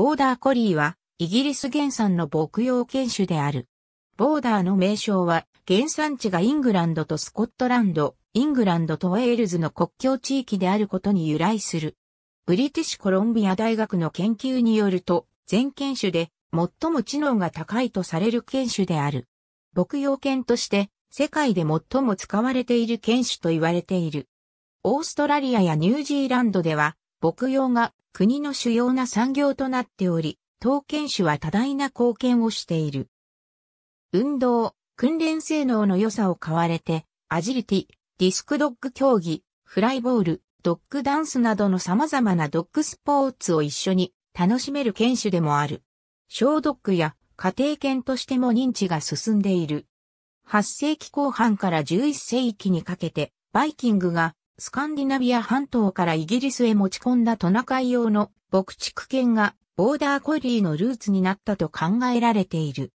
ボーダーコリーは、イギリス原産の牧羊犬種である。ボーダーの名称は、原産地がイングランドとスコットランド、イングランドとウェールズの国境地域であることに由来する。ブリティッシュコロンビア大学の研究によると、全犬種で最も知能が高いとされる犬種である。牧羊犬として世界で最も使われている犬種と言われている。オーストラリアやニュージーランドでは牧羊が国の主要な産業となっており、刀剣種は多大な貢献をしている。運動、訓練性能の良さを買われて、アジリティ、ディスクドッグ競技、フライボール、ドッグダンスなどの様々なドッグスポーツを一緒に楽しめる犬種でもある。小ドッグや家庭犬としても認知が進んでいる。8世紀後半から11世紀にかけて、バイキングがスカンディナビア半島からイギリスへ持ち込んだトナカイ用の牧畜犬がボーダーコリーのルーツになったと考えられている。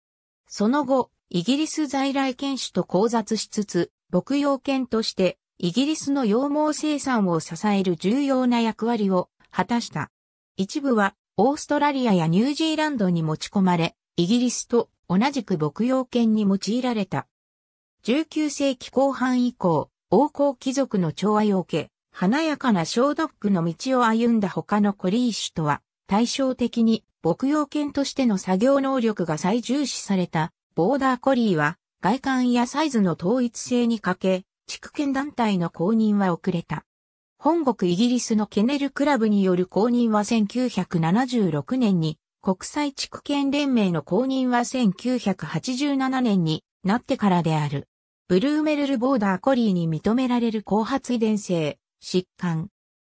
その後、イギリス在来犬種と交雑しつつ、牧羊犬としてイギリスの羊毛生産を支える重要な役割を果たした。一部はオーストラリアやニュージーランドに持ち込まれ、イギリスと同じく牧羊犬に用いられた。19世紀後半以降、王侯貴族の寵愛を受け、華やかな小ドッグの道を歩んだ他のコリーシとは、対照的に牧羊犬としての作業能力が最重視された、ボーダーコリーは、外観やサイズの統一性に欠け、地区団体の公認は遅れた。本国イギリスのケネルクラブによる公認は1976年に、国際地区連盟の公認は1987年になってからである。ブルーメルルボーダーコリーに認められる後発遺伝性、疾患、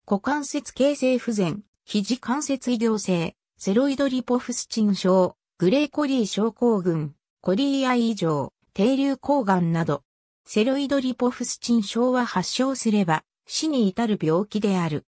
股関節形成不全、肘関節異常性、セロイドリポフスチン症、グレーコリー症候群、コリーア異常、低流抗がんなど、セロイドリポフスチン症は発症すれば死に至る病気である。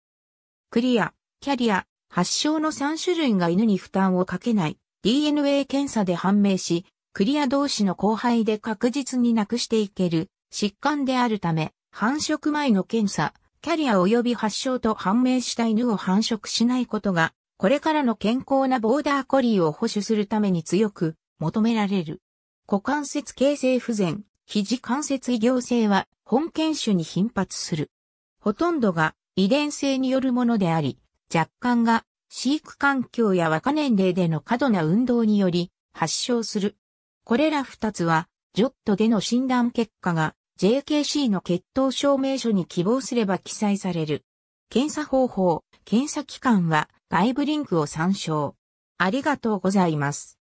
クリア、キャリア、発症の3種類が犬に負担をかけない DNA 検査で判明し、クリア同士の交配で確実になくしていける疾患であるため、繁殖前の検査、キャリア及び発症と判明した犬を繁殖しないことが、これからの健康なボーダーコリーを保守するために強く求められる。股関節形成不全、肘関節異形性は本犬種に頻発する。ほとんどが遺伝性によるものであり、若干が飼育環境や若年齢での過度な運動により発症するこれら二つは、ジョットでの診断結果が JKC の血糖証明書に希望すれば記載される。検査方法、検査機関は外部リンクを参照。ありがとうございます。